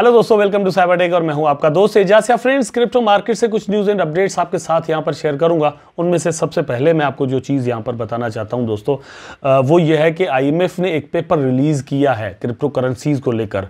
hello दोस्तों welcome to cyber tech और मैं हूं आपका दोस्त एजाज या फ्रेंड्स क्रिप्टो मार्केट से कुछ न्यूज़ एंड अपडेट्स आपके साथ यहां पर शेयर करूंगा उनमें से सबसे पहले मैं आपको जो चीज़ यहां पर बताना चाहता हूं दोस्तों वो ये है कि आईएमएफ ने एक पेपर रिलीज़ किया है क्रिप्टो करेंसीज़ को लेकर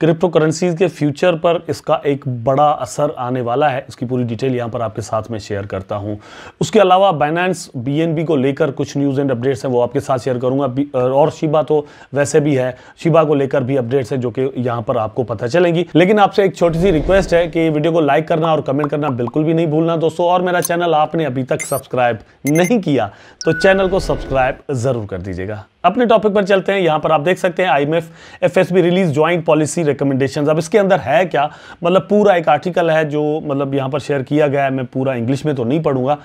क्रिप्टो करेंसीज़ के फ्यूचर पर इसका एक बड़ा असर आने वाला है इसकी पूरी डिटेल यहाँ पर आपके साथ में शेयर करता हूँ उसके अलावा बाइनेंस बी को लेकर कुछ न्यूज़ एंड अपडेट्स हैं वो आपके साथ शेयर करूँगा और शिबा तो वैसे भी है शिबा को लेकर भी अपडेट्स हैं जो कि यहाँ पर आपको पता चलेंगे जाएगी लेकिन आपसे एक छोटी सी रिक्वेस्ट है कि वीडियो को लाइक करना और कमेंट करना बिल्कुल भी नहीं भूलना दोस्तों और मेरा चैनल आपने अभी तक सब्सक्राइब नहीं किया तो चैनल को सब्सक्राइब जरूर कर दीजिएगा अपने टॉपिक पर चलते हैं यहां पर आप देख सकते हैं IMF FSB release joint policy recommendation अब इसके अंदर है क्या मतलब पूरा एक आर्टिकल है जो मतलब यहां पर शेयर किया गया है मैं पूरा इंग्लिश में तो नहीं पढ़ूंगा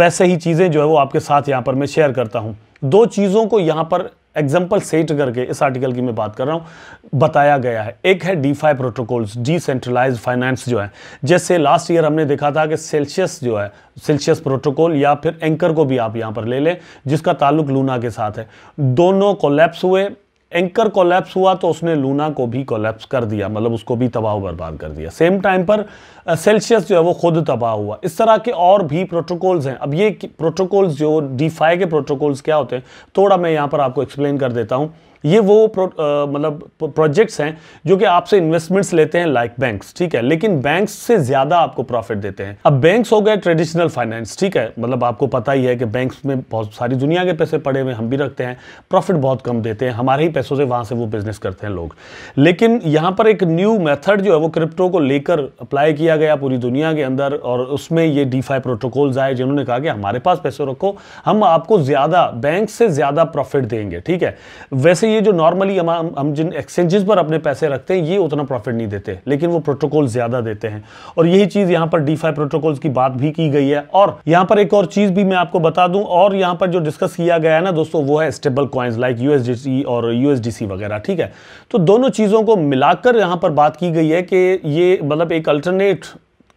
वैसे ही चीज़ें जो है वो आपके साथ यहां पर मैं शेयर करता हूं दो चीज़ों को यहां पर एग्जाम्पल सेट करके इस आर्टिकल की मैं बात कर रहा हूँ बताया गया है एक है DeFi protocols decentralize finance जो है जैसे लास्ट ईयर हमने देखा था कि सेल्सियस जो है सेल्सियस प्रोटोकॉल या फिर एंकर को भी आप यहाँ पर ले लें जिसका ताल्लुक लूना के साथ है दोनों कोलेप्स हुए एंकर कोलैप्स हुआ तो उसने लूना को भी कोलैप्स कर दिया मतलब उसको भी तबाह बर्बाद कर दिया सेम टाइम पर सेल्सियस जो है वो खुद तबाह हुआ इस तरह के और भी प्रोटोकॉल्स हैं अब ये प्रोटोकॉल्स जो डी के प्रोटोकॉल्स क्या होते हैं थोड़ा मैं यहाँ पर आपको एक्सप्लेन कर देता हूँ ये वो मतलब प्रोजेक्ट्स हैं जो कि आपसे इन्वेस्टमेंट्स लेते हैं लाइक बैंक्स ठीक है लेकिन बैंक्स से ज़्यादा आपको प्रॉफिट देते हैं अब बैंक्स हो गए ट्रेडिशनल फाइनेंस ठीक है मतलब आपको पता ही है कि बैंक्स में बहुत सारी दुनिया के पैसे पड़े हुए हम भी रखते हैं प्रॉफिट बहुत कम देते हैं हमारे ही पैसों से वहां से वो बिजनेस करते हैं लोग लेकिन यहां पर एक न्यू मेथड जो है वो क्रिप्टो को लेकर अप्लाई किया गया पूरी दुनिया के अंदर और उसमें ये डीफाई प्रोटोकॉल्स आए जिन्होंने कहा कि हमारे पास पैसे रखो हम आपको ज़्यादा बैंक से ज़्यादा प्रॉफिट देंगे ठीक है वैसे ये जो नॉर्मली हम हम जिन एक्सचेंजेस पर अपने पैसे रखते हैं ये उतना प्रॉफिट नहीं देते लेकिन वो प्रोटोकॉल ज़्यादा देते हैं और यही चीज़ यहाँ पर डीफाई प्रोटोकॉल्स की बात भी की गई है और यहाँ पर एक और चीज़ भी मैं आपको बता दूं और यहाँ पर जो डिस्कस किया गया है ना दोस्तों वो है स्टेबल कॉइन्स लाइक यूएसडीसी और यूएसडीसी वगैरह ठीक है तो दोनों चीज़ों को मिलाकर यहाँ पर बात की गई है कि ये मतलब एक अल्टरनेट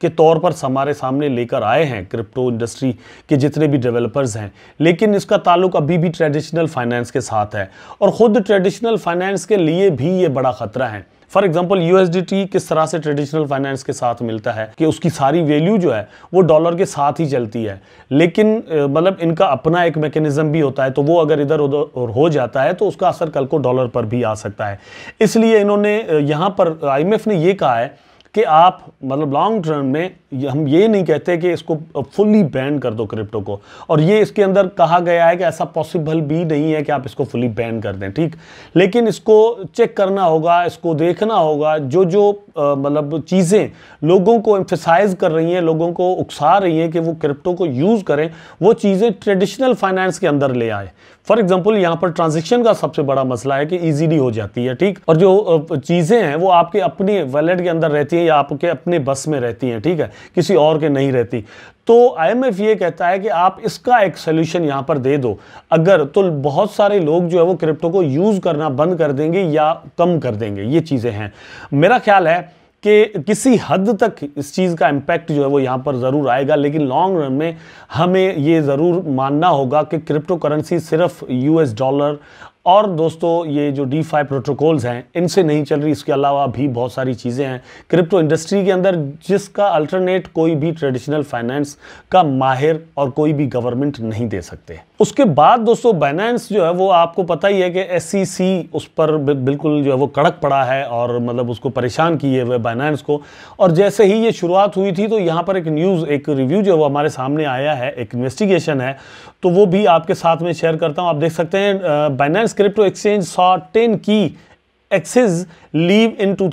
के तौर पर हमारे सामने लेकर आए हैं क्रिप्टो इंडस्ट्री के जितने भी डेवलपर्स हैं लेकिन इसका ताल्लुक अभी भी ट्रेडिशनल फाइनेंस के साथ है और ख़ुद ट्रेडिशनल फाइनेंस के लिए भी ये बड़ा ख़तरा है फॉर एग्जाम्पल यूएसडीटी किस तरह से ट्रेडिशनल फाइनेंस के साथ मिलता है कि उसकी सारी वैल्यू जो है वो डॉलर के साथ ही चलती है लेकिन मतलब इनका अपना एक मैकेनिज्म भी होता है तो वो अगर इधर उधर हो जाता है तो उसका असर कल को डॉलर पर भी आ सकता है इसलिए इन्होंने यहाँ पर आई ने ये कहा है कि आप मतलब लॉन्ग टर्म में हम ये नहीं कहते कि इसको फुली बैन कर दो क्रिप्टो को और ये इसके अंदर कहा गया है कि ऐसा पॉसिबल भी नहीं है कि आप इसको फुली बैन कर दें ठीक लेकिन इसको चेक करना होगा इसको देखना होगा जो जो मतलब चीज़ें लोगों को एम्फिसाइज कर रही हैं लोगों को उकसा रही हैं कि वो क्रिप्टो को यूज़ करें वो चीज़ें ट्रेडिशनल फाइनेंस के अंदर ले आए फॉर एग्जाम्पल यहाँ पर ट्रांजेक्शन का सबसे बड़ा मसला है कि ईजीली हो जाती है ठीक और जो चीज़ें हैं वो आपके अपने वैलेट के अंदर रहती हैं चीज़ें आपके अपने बस में रहती हैं ठीक है किसी और के नहीं रहती तो आईएमएफ ये कहता है कि आप इसका एक सोल्यूशन यहाँ पर दे दो अगर तो बहुत सारे लोग जो है वो क्रिप्टो को यूज़ करना बंद कर देंगे या कम कर देंगे ये चीज़ें हैं मेरा ख्याल है कि किसी हद तक इस चीज़ का इम्पैक्ट जो है वो यहाँ पर ज़रूर आएगा लेकिन लॉन्ग रन में हमें ये ज़रूर मानना होगा कि क्रिप्टो करेंसी सिर्फ यूएस डॉलर और दोस्तों ये जो डी फाइव प्रोटोकॉल्स हैं इनसे नहीं चल रही इसके अलावा भी बहुत सारी चीज़ें हैं क्रिप्टो इंडस्ट्री के अंदर जिसका अल्टरनेट कोई भी ट्रेडिशनल फाइनेंस का माहिर और कोई भी गवर्नमेंट नहीं दे सकते उसके बाद दोस्तों बाइनेंस जो है वो आपको पता ही है कि एस सी e उस पर बिल्कुल जो है वो कड़क पड़ा है और मतलब उसको परेशान किए हुए बाइनेंस को और जैसे ही ये शुरुआत हुई थी तो यहाँ पर एक न्यूज़ एक रिव्यू जो है वो हमारे सामने आया है एक इन्वेस्टिगेशन है तो वो भी आपके साथ में शेयर करता हूँ आप देख सकते हैं Binance crypto exchange saw ten की excess leave in two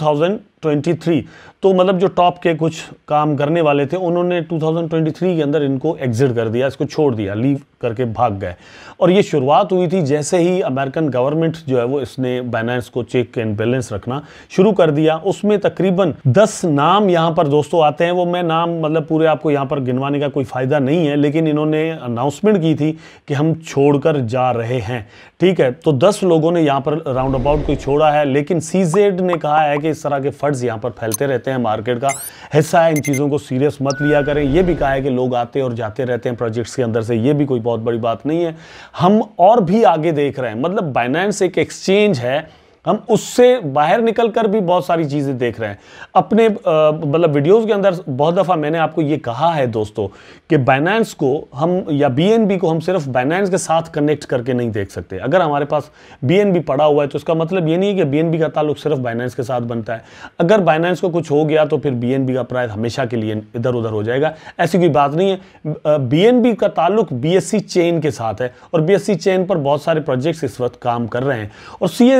three तो मतलब जो टॉप के कुछ काम करने वाले थे उन्होंने 2023 के अंदर इनको एग्जिट कर दिया इसको छोड़ दिया लीव करके भाग गए और ये शुरुआत हुई थी जैसे ही अमेरिकन गवर्नमेंट जो है वो इसने बैलेंस को चेक एंड बैलेंस रखना शुरू कर दिया उसमें तकरीबन दस नाम यहाँ पर दोस्तों आते हैं वो मैं नाम मतलब पूरे आपको यहाँ पर गिनवाने का कोई फ़ायदा नहीं है लेकिन इन्होंने अनाउंसमेंट की थी कि हम छोड़कर जा रहे हैं ठीक है तो दस लोगों ने यहाँ पर राउंड अबाउट कोई छोड़ा है लेकिन सी ने कहा है कि इस तरह के फंड्स यहाँ पर फैलते रहते हैं मार्केट का हिस्सा है इन चीज़ों को सीरियस मत लिया करें यह भी कहा है कि लोग आते और जाते रहते हैं प्रोजेक्ट्स के अंदर से ये भी कोई बहुत बड़ी बात नहीं है हम और भी आगे देख रहे हैं मतलब बाइनेंस एक एक्सचेंज है हम उससे बाहर निकल कर भी बहुत सारी चीज़ें देख रहे हैं अपने मतलब वीडियोस के अंदर बहुत दफ़ा मैंने आपको ये कहा है दोस्तों कि बाइनेंस को हम या बी को हम सिर्फ बाइनेंस के साथ कनेक्ट करके नहीं देख सकते अगर हमारे पास बी पड़ा हुआ है तो इसका मतलब ये नहीं है कि बी का ताल्लुक सिर्फ बाइनेंस के साथ बनता है अगर बाइनेंस को कुछ हो गया तो फिर बी का प्राइस हमेशा के लिए इधर उधर हो जाएगा ऐसी कोई बात नहीं है बी का ताल्लुक बी चेन के साथ है और बी चेन पर बहुत सारे प्रोजेक्ट्स इस वक्त काम कर रहे हैं और सी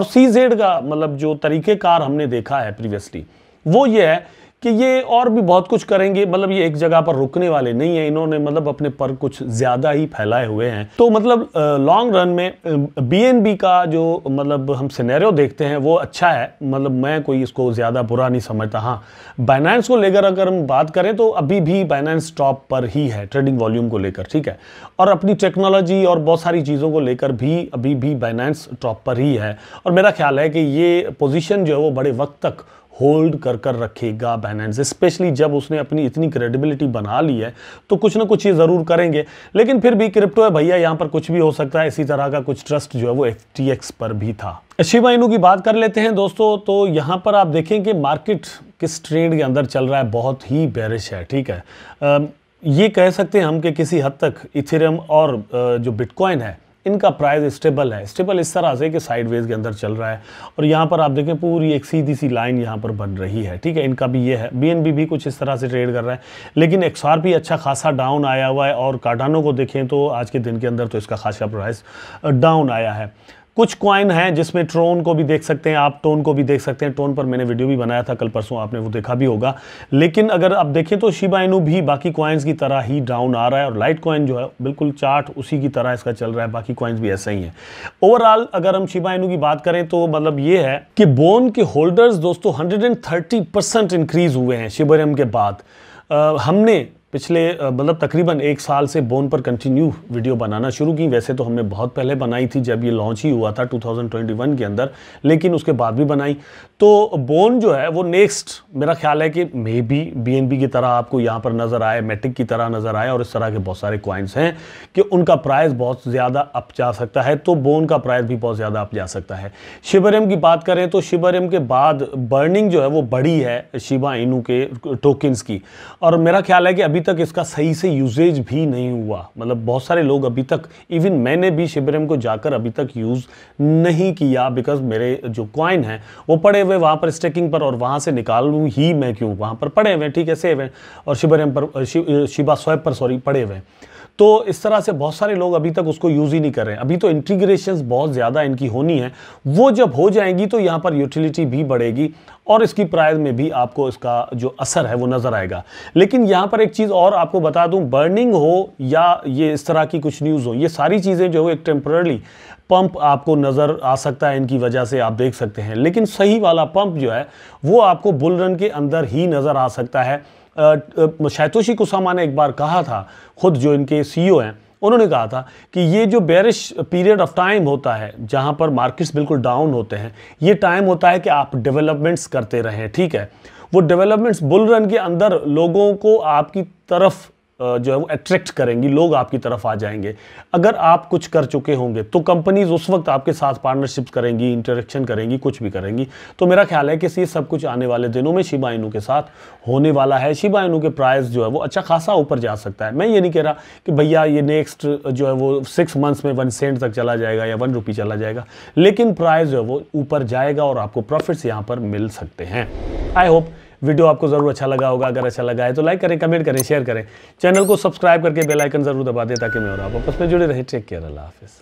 और और सी जेड का मतलब जो तरीक़ेकार हमने देखा है प्रीवियसली वो ये है कि ये और भी बहुत कुछ करेंगे मतलब ये एक जगह पर रुकने वाले नहीं है इन्होंने मतलब अपने पर कुछ ज़्यादा ही फैलाए हुए हैं तो मतलब लॉन्ग रन में बीएनबी का जो मतलब हम सिनेरियो देखते हैं वो अच्छा है मतलब मैं कोई इसको ज़्यादा बुरा नहीं समझता हाँ बाइनेंस को लेकर अगर हम बात करें तो अभी भी बाइनेंस टॉप पर ही है ट्रेडिंग वॉल्यूम को लेकर ठीक है और अपनी टेक्नोलॉजी और बहुत सारी चीज़ों को लेकर भी अभी भी बाइनेंस टॉप पर ही है और मेरा ख्याल है कि ये पोजिशन जो है वो बड़े वक्त तक होल्ड कर कर रखेगा बैनेंस स्पेशली जब उसने अपनी इतनी क्रेडिबिलिटी बना ली है तो कुछ ना कुछ ये ज़रूर करेंगे लेकिन फिर भी क्रिप्टो है भैया यहाँ पर कुछ भी हो सकता है इसी तरह का कुछ ट्रस्ट जो है वो एफ पर भी था शिवा इनू की बात कर लेते हैं दोस्तों तो यहाँ पर आप देखें कि मार्केट किस ट्रेंड के अंदर चल रहा है बहुत ही बैरिश है ठीक है आ, ये कह सकते हैं हम कि किसी हद तक इथेरियम और जो बिटकॉइन है इनका प्राइस स्टेबल है स्टेबल इस तरह से कि साइडवेज के अंदर चल रहा है और यहाँ पर आप देखें पूरी एक सीधी सी लाइन यहाँ पर बन रही है ठीक है इनका भी ये है बी भी कुछ इस तरह से ट्रेड कर रहा है लेकिन एक्स अच्छा खासा डाउन आया हुआ है और कार्डानों को देखें तो आज के दिन के अंदर तो इसका खासा प्राइस डाउन आया है कुछ क्वाइन हैं जिसमें ट्रोन को भी देख सकते हैं आप टोन को भी देख सकते हैं टोन पर मैंने वीडियो भी बनाया था कल परसों आपने वो देखा भी होगा लेकिन अगर आप देखें तो शिबा भी बाकी कॉइन्स की तरह ही डाउन आ रहा है और लाइट कॉइन जो है बिल्कुल चार्ट उसी की तरह इसका चल रहा है बाकी कॉइन्स भी ऐसा ही है ओवरऑल अगर हम शिबा की बात करें तो मतलब ये है कि बोन के होल्डर्स दोस्तों हंड्रेड इंक्रीज हुए हैं शिबरम के बाद आ, हमने पिछले मतलब तकरीबन एक साल से बोन पर कंटिन्यू वीडियो बनाना शुरू की वैसे तो हमने बहुत पहले बनाई थी जब ये लॉन्च ही हुआ था 2021 के अंदर लेकिन उसके बाद भी बनाई तो बोन जो है वो नेक्स्ट मेरा ख्याल है कि मे बी बी की तरह आपको यहाँ पर नज़र आए मेटिक की तरह नज़र आए और इस तरह के बहुत सारे क्वाइंस हैं कि उनका प्राइस बहुत ज़्यादा अप जा सकता है तो बोन का प्राइस भी बहुत ज़्यादा अप जा सकता है शिबरम की बात करें तो शिबरम के बाद बर्निंग जो है वो बड़ी है शिबा इनू के टोकन्स की और मेरा ख्याल है कि अभी अभी तक इसका सही से यूजेज भी नहीं हुआ मतलब बहुत सारे लोग अभी तक इवन मैंने भी शिबरम को जाकर अभी तक यूज़ नहीं किया बिकॉज मेरे जो क्वाइन हैं वो पड़े हुए वहाँ पर स्टेकिंग पर और वहाँ से निकालूँ ही मैं क्यों वहाँ पर पड़े हुए ठीक है सेव हैं और शिबरम पर शिबा स्वैप पर सॉरी पड़े हुए हैं तो इस तरह से बहुत सारे लोग अभी तक उसको यूज़ ही नहीं कर रहे हैं अभी तो इंटीग्रेशन बहुत ज़्यादा इनकी होनी है वो जब हो जाएंगी तो यहाँ पर यूटिलिटी भी बढ़ेगी और इसकी प्राइस में भी आपको इसका जो असर है वो नज़र आएगा लेकिन यहाँ पर एक चीज़ और आपको बता दूँ बर्निंग हो या ये इस तरह की कुछ न्यूज़ हो ये सारी चीज़ें जो है एक टेम्प्ररली पंप आपको नज़र आ सकता है इनकी वजह से आप देख सकते हैं लेकिन सही वाला पंप जो है वो आपको बुल रन के अंदर ही नज़र आ सकता है शैतोशी कुसामा ने एक बार कहा था खुद जो इनके सीईओ e हैं उन्होंने कहा था कि ये जो बैरिश पीरियड ऑफ टाइम होता है जहाँ पर मार्केट्स बिल्कुल डाउन होते हैं ये टाइम होता है कि आप डेवलपमेंट्स करते रहें ठीक है वो डेवलपमेंट्स बुल रन के अंदर लोगों को आपकी तरफ जो है वो अट्रैक्ट करेंगी लोग आपकी तरफ आ जाएंगे अगर आप कुछ कर चुके होंगे तो कंपनीज उस वक्त आपके साथ पार्टनरशिप करेंगी इंटरेक्शन करेंगी कुछ भी करेंगी तो मेरा ख्याल है कि ये सब कुछ आने वाले दिनों में शिबा के साथ होने वाला है शिबा के प्राइस जो है वो अच्छा खासा ऊपर जा सकता है मैं ये नहीं कह रहा कि भैया ये नेक्स्ट जो है वो सिक्स मंथ्स में वन सेंट तक चला जाएगा या वन रुपी चला जाएगा लेकिन प्राइस जो है वो ऊपर जाएगा और आपको प्रॉफिट्स यहाँ पर मिल सकते हैं आई होप वीडियो आपको ज़रूर अच्छा लगा होगा अगर अच्छा लगा है तो लाइक करें कमेंट करें शेयर करें चैनल को सब्सक्राइब करके बेलाइकन ज़रूर दबा दें ताकि मैं और आप आपस में जुड़े रहें टेक केयर अल्लाह हाफिज़